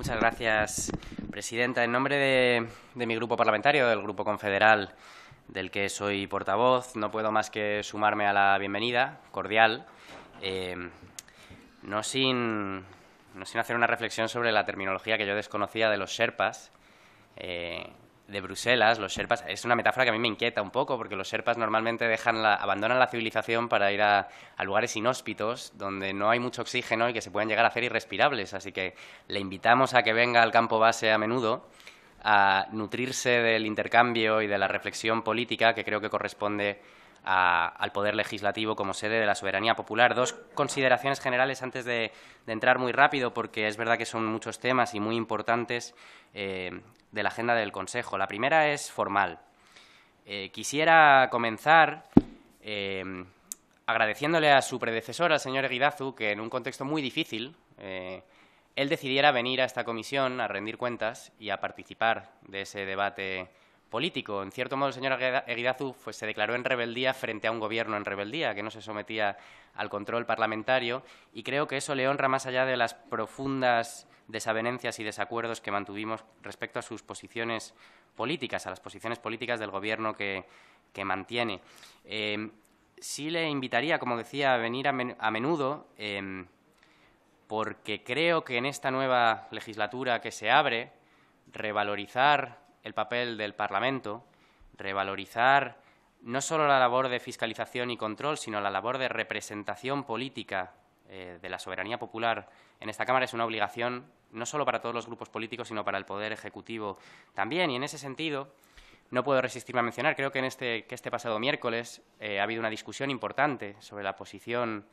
Muchas gracias, presidenta. En nombre de, mi grupo parlamentario, del Grupo Confederal, del que soy portavoz, no puedo más que sumarme a la bienvenida cordial, eh, no, sin, hacer una reflexión sobre la terminología que yo desconocía de los Sherpas. Eh, de Bruselas, los Sherpas, es una metáfora que a mí me inquieta un poco, porque los Sherpas normalmente dejan la, abandonan la civilización para ir a, a, lugares inhóspitos, donde no hay mucho oxígeno y que se pueden llegar a hacer irrespirables. Así que le invitamos a que venga al campo base a menudo a nutrirse del intercambio y de la reflexión política que creo que corresponde al Poder Legislativo como sede de la soberanía popular. Dos consideraciones generales antes de, entrar muy rápido, porque es verdad que son muchos temas y muy importantes eh, de la agenda del Consejo. La primera es formal. Eh, quisiera comenzar eh, agradeciéndole a su predecesor, al señor Eguidazu, que en un contexto muy difícil él decidiera venir a esta comisión a rendir cuentas y a participar de ese debate político. En cierto modo, el señor Eguidazu pues, se declaró en rebeldía frente a un gobierno en rebeldía, que no se sometía al control parlamentario, y creo que eso le honra más allá de las profundas desavenencias y desacuerdos que mantuvimos respecto a sus posiciones políticas, a las posiciones políticas del gobierno que, mantiene. Em, sí le invitaría, como decía, a venir a, menudo, em, porque creo que en esta nueva legislatura que se abre, revalorizar el papel del Parlamento, revalorizar no solo la labor de fiscalización y control, sino la labor de representación política eh, de la soberanía popular en esta Cámara es una obligación no solo para todos los grupos políticos, sino para el Poder Ejecutivo también. Y en ese sentido, no puedo resistirme a mencionar, creo que, en este, que este pasado miércoles eh, ha habido una discusión importante sobre la posición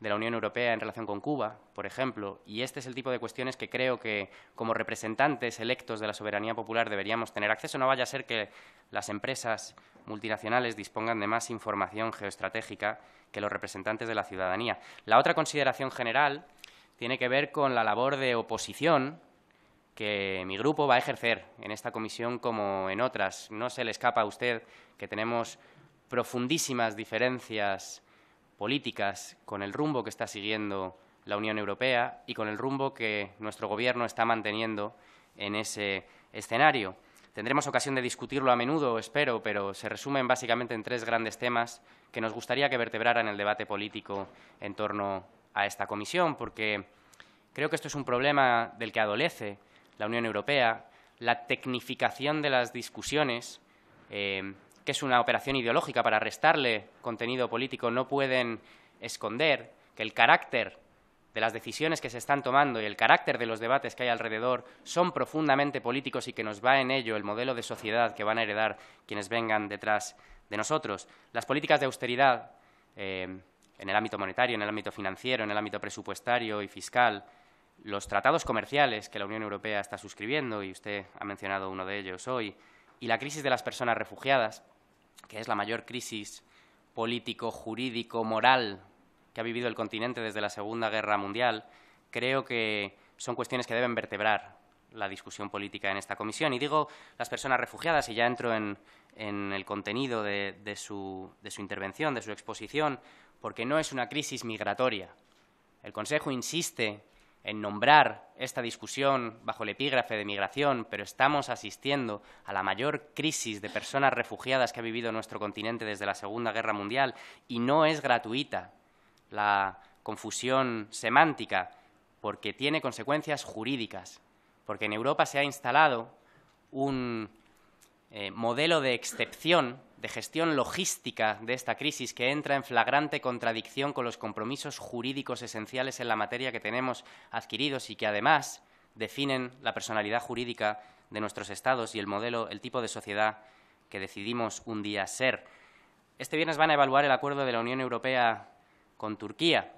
de la Unión Europea en relación con Cuba, por ejemplo, y este es el tipo de cuestiones que creo que como representantes electos de la soberanía popular deberíamos tener acceso. No vaya a ser que las empresas multinacionales dispongan de más información geoestratégica que los representantes de la ciudadanía. La otra consideración general tiene que ver con la labor de oposición que mi grupo va a ejercer en esta comisión como en otras. No se le escapa a usted que tenemos profundísimas diferencias políticas, con el rumbo que está siguiendo la Unión Europea y con el rumbo que nuestro Gobierno está manteniendo en ese escenario. Tendremos ocasión de discutirlo a menudo, espero, pero se resumen básicamente en tres grandes temas que nos gustaría que vertebraran el debate político en torno a esta comisión, porque creo que esto es un problema del que adolece la Unión Europea, la tecnificación de las discusiones, eh, es una operación ideológica para restarle contenido político, no pueden esconder que el carácter de las decisiones que se están tomando y el carácter de los debates que hay alrededor son profundamente políticos y que nos va en ello el modelo de sociedad que van a heredar quienes vengan detrás de nosotros. Las políticas de austeridad eh, en el ámbito monetario, en el ámbito financiero, en el ámbito presupuestario y fiscal, los tratados comerciales que la Unión Europea está suscribiendo, y usted ha mencionado uno de ellos hoy, y la crisis de las personas refugiadas, que es la mayor crisis político, jurídico, moral que ha vivido el continente desde la Segunda Guerra Mundial, creo que son cuestiones que deben vertebrar la discusión política en esta comisión. Y digo las personas refugiadas, y ya entro en, el contenido de su intervención, de su exposición, porque no es una crisis migratoria. El Consejo insiste en nombrar esta discusión bajo el epígrafe de migración, pero estamos asistiendo a la mayor crisis de personas refugiadas que ha vivido nuestro continente desde la Segunda Guerra Mundial y no es gratuita la confusión semántica porque tiene consecuencias jurídicas, porque en Europa se ha instalado un eh, modelo de excepción de gestión logística de esta crisis que entra en flagrante contradicción con los compromisos jurídicos esenciales en la materia que tenemos adquiridos y que además definen la personalidad jurídica de nuestros estados y el modelo, el tipo de sociedad que decidimos un día ser. Este viernes van a evaluar el acuerdo de la Unión Europea con Turquía.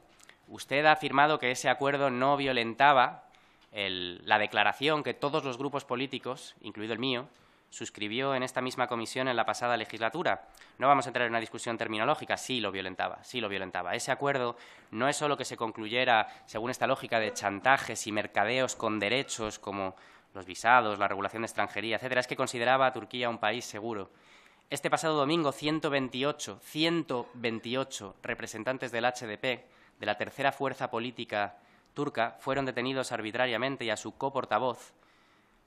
Usted ha afirmado que ese acuerdo no violentaba la declaración que todos los grupos políticos, incluido el mío, suscribió en esta misma comisión en la pasada legislatura. No vamos a entrar en una discusión terminológica, sí lo violentaba, sí lo violentaba. Ese acuerdo no es solo que se concluyera según esta lógica de chantajes y mercadeos con derechos como los visados, la regulación de extranjería, etcétera, es que consideraba a Turquía un país seguro. Este pasado domingo, 128, 128 representantes del HDP, de la tercera fuerza política turca, fueron detenidos arbitrariamente y a su coportavoz,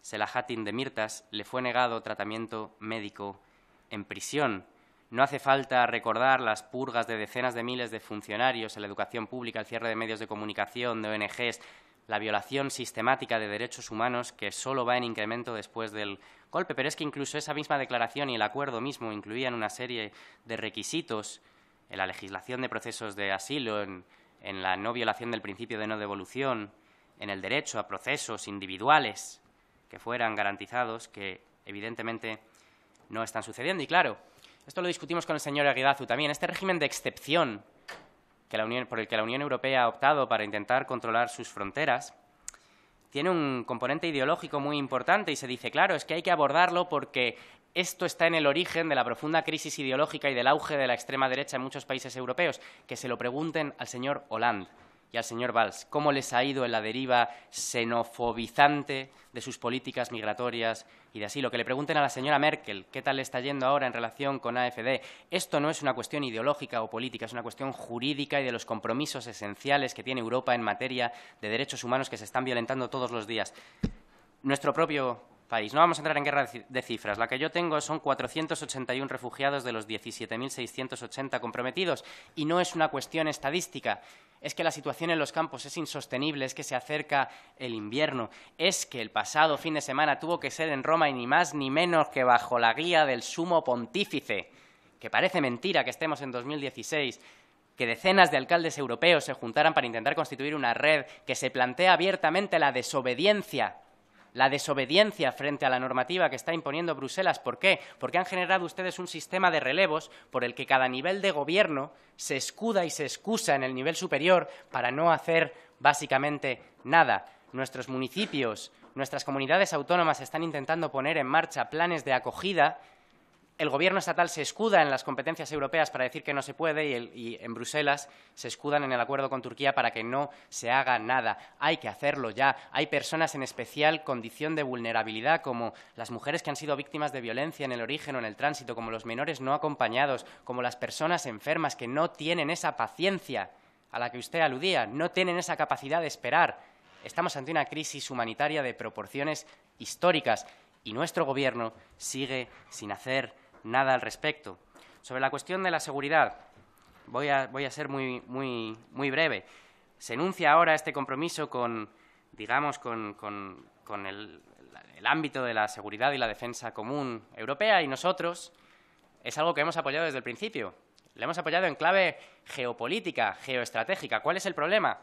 Selahatin de Mirtas le fue negado tratamiento médico en prisión. No hace falta recordar las purgas de decenas de miles de funcionarios en la educación pública, el cierre de medios de comunicación, de ONGs, la violación sistemática de derechos humanos que solo va en incremento después del golpe. Pero es que incluso esa misma declaración y el acuerdo mismo incluían una serie de requisitos en la legislación de procesos de asilo, en la no violación del principio de no devolución, en el derecho a procesos individuales, que fueran garantizados, que evidentemente no están sucediendo. Y claro, esto lo discutimos con el señor Aguidazu también, este régimen de excepción por el que la Unión Europea ha optado para intentar controlar sus fronteras, tiene un componente ideológico muy importante y se dice, claro, es que hay que abordarlo porque esto está en el origen de la profunda crisis ideológica y del auge de la extrema derecha en muchos países europeos. Que se lo pregunten al señor Hollande y al señor Valls, cómo les ha ido en la deriva xenofobizante de sus políticas migratorias y de asilo. Que le pregunten a la señora Merkel qué tal le está yendo ahora en relación con AFD. Esto no es una cuestión ideológica o política, es una cuestión jurídica y de los compromisos esenciales que tiene Europa en materia de derechos humanos que se están violentando todos los días. Nuestro propio país. No vamos a entrar en guerra de cifras. La que yo tengo son 481 refugiados de los 17.680 comprometidos. Y no es una cuestión estadística. Es que la situación en los campos es insostenible, es que se acerca el invierno, es que el pasado fin de semana tuvo que ser en Roma y ni más ni menos que bajo la guía del sumo pontífice, que parece mentira que estemos en 2016 que decenas de alcaldes europeos se juntaran para intentar constituir una red que se plantea abiertamente la desobediencia la desobediencia frente a la normativa que está imponiendo Bruselas. ¿Por qué? Porque han generado ustedes un sistema de relevos por el que cada nivel de gobierno se escuda y se excusa en el nivel superior para no hacer básicamente nada. Nuestros municipios, nuestras comunidades autónomas están intentando poner en marcha planes de acogida el gobierno estatal se escuda en las competencias europeas para decir que no se puede y, en Bruselas se escudan en el acuerdo con Turquía para que no se haga nada. Hay que hacerlo ya. Hay personas en especial condición de vulnerabilidad, como las mujeres que han sido víctimas de violencia en el origen o en el tránsito, como los menores no acompañados, como las personas enfermas que no tienen esa paciencia a la que usted aludía, no tienen esa capacidad de esperar. Estamos ante una crisis humanitaria de proporciones históricas y nuestro Gobierno sigue sin hacer nada al respecto. Sobre la cuestión de la seguridad, voy a, ser muy, muy, muy breve. Se enuncia ahora este compromiso con, digamos, con, el, el ámbito de la seguridad y la defensa común europea y nosotros es algo que hemos apoyado desde el principio. Le hemos apoyado en clave geopolítica, geoestratégica. ¿Cuál es el problema?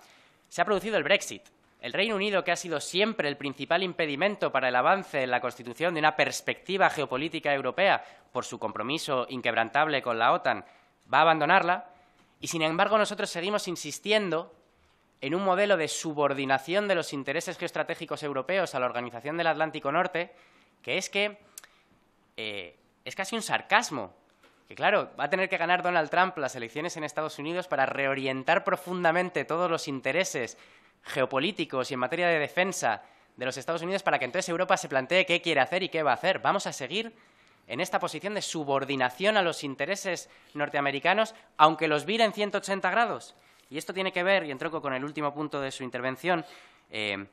Se ha producido el Brexit. El Reino Unido, que ha sido siempre el principal impedimento para el avance en la constitución de una perspectiva geopolítica europea por su compromiso inquebrantable con la OTAN, va a abandonarla y, sin embargo, nosotros seguimos insistiendo en un modelo de subordinación de los intereses geoestratégicos europeos a la Organización del Atlántico Norte, que es que eh, es casi un sarcasmo. Que claro, va a tener que ganar Donald Trump las elecciones en Estados Unidos para reorientar profundamente todos los intereses geopolíticos y en materia de defensa de los Estados Unidos para que entonces Europa se plantee qué quiere hacer y qué va a hacer. Vamos a seguir en esta posición de subordinación a los intereses norteamericanos, aunque los vire viren 180 grados. Y esto tiene que ver, y troco con el último punto de su intervención, eh,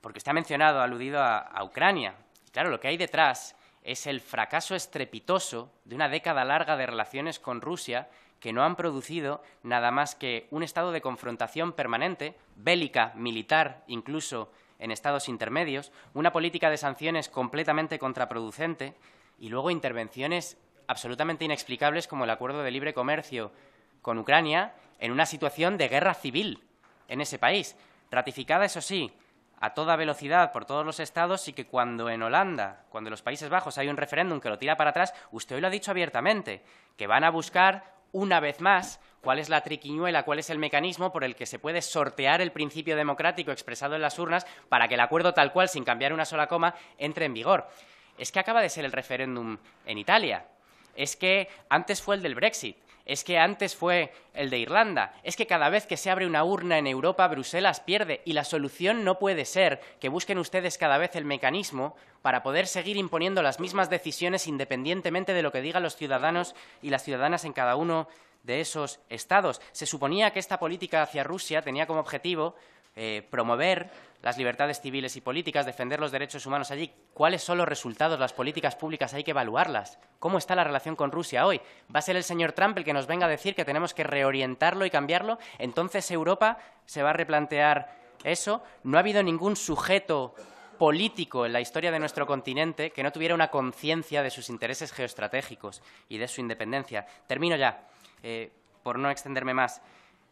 porque usted ha mencionado, ha aludido a, a Ucrania. claro, lo que hay detrás es el fracaso estrepitoso de una década larga de relaciones con Rusia que no han producido nada más que un estado de confrontación permanente, bélica, militar, incluso en estados intermedios, una política de sanciones completamente contraproducente y luego intervenciones absolutamente inexplicables como el acuerdo de libre comercio con Ucrania en una situación de guerra civil en ese país, ratificada, eso sí, a toda velocidad por todos los estados y que cuando en Holanda, cuando en los Países Bajos hay un referéndum que lo tira para atrás, usted hoy lo ha dicho abiertamente, que van a buscar una vez más cuál es la triquiñuela, cuál es el mecanismo por el que se puede sortear el principio democrático expresado en las urnas para que el acuerdo tal cual, sin cambiar una sola coma, entre en vigor. Es que acaba de ser el referéndum en Italia. Es que antes fue el del Brexit es que antes fue el de Irlanda, es que cada vez que se abre una urna en Europa, Bruselas pierde y la solución no puede ser que busquen ustedes cada vez el mecanismo para poder seguir imponiendo las mismas decisiones independientemente de lo que digan los ciudadanos y las ciudadanas en cada uno de esos estados. Se suponía que esta política hacia Rusia tenía como objetivo eh, promover las libertades civiles y políticas, defender los derechos humanos allí. ¿Cuáles son los resultados? Las políticas públicas hay que evaluarlas. ¿Cómo está la relación con Rusia hoy? ¿Va a ser el señor Trump el que nos venga a decir que tenemos que reorientarlo y cambiarlo? Entonces Europa se va a replantear eso. No ha habido ningún sujeto político en la historia de nuestro continente que no tuviera una conciencia de sus intereses geoestratégicos y de su independencia. Termino ya, eh, por no extenderme más.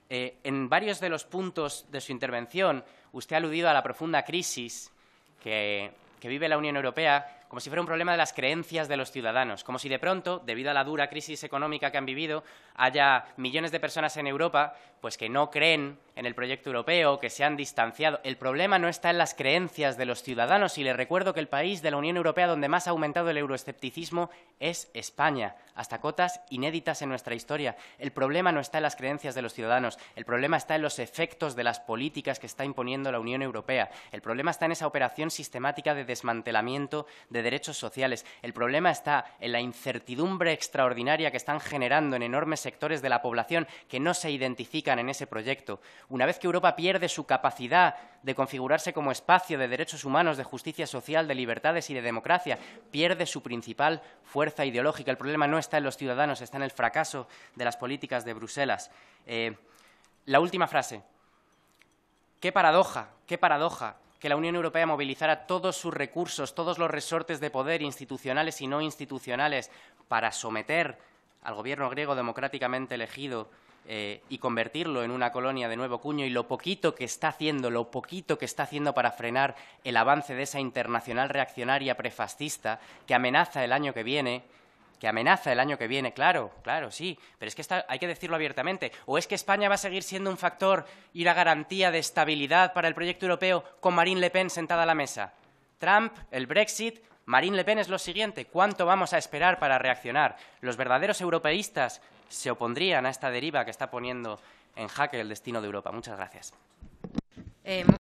Eh, en varios de los puntos de su intervención, usted ha aludido a la profunda crisis que vive la Unión Europea como si fuera un problema de las creencias de los ciudadanos, como si de pronto, debido a la dura crisis económica que han vivido, haya millones de personas en Europa pues que no creen en el proyecto europeo, que se han distanciado. El problema no está en las creencias de los ciudadanos y les recuerdo que el país de la Unión Europea donde más ha aumentado el euroescepticismo es España, hasta cotas inéditas en nuestra historia. El problema no está en las creencias de los ciudadanos, el problema está en los efectos de las políticas que está imponiendo la Unión Europea. El problema está en esa operación sistemática de desmantelamiento de derechos sociales. El problema está en la incertidumbre extraordinaria que están generando en enormes sectores de la población que no se identifican en ese proyecto. Una vez que Europa pierde su capacidad de configurarse como espacio de derechos humanos, de justicia social, de libertades y de democracia, pierde su principal fuerza ideológica. El problema no está en los ciudadanos, está en el fracaso de las políticas de Bruselas. Eh, la última frase. Qué paradoja, qué paradoja que la Unión Europea movilizara todos sus recursos, todos los resortes de poder institucionales y no institucionales para someter al gobierno griego democráticamente elegido eh, y convertirlo en una colonia de nuevo cuño y lo poquito que está haciendo, lo poquito que está haciendo para frenar el avance de esa internacional reaccionaria prefascista que amenaza el año que viene, que amenaza el año que viene, claro, claro, sí, pero es que hay que decirlo abiertamente. ¿O es que España va a seguir siendo un factor y la garantía de estabilidad para el proyecto europeo con Marine Le Pen sentada a la mesa? Trump, el Brexit, Marine Le Pen es lo siguiente. ¿Cuánto vamos a esperar para reaccionar? Los verdaderos europeístas se opondrían a esta deriva que está poniendo en jaque el destino de Europa. Muchas gracias. Eh,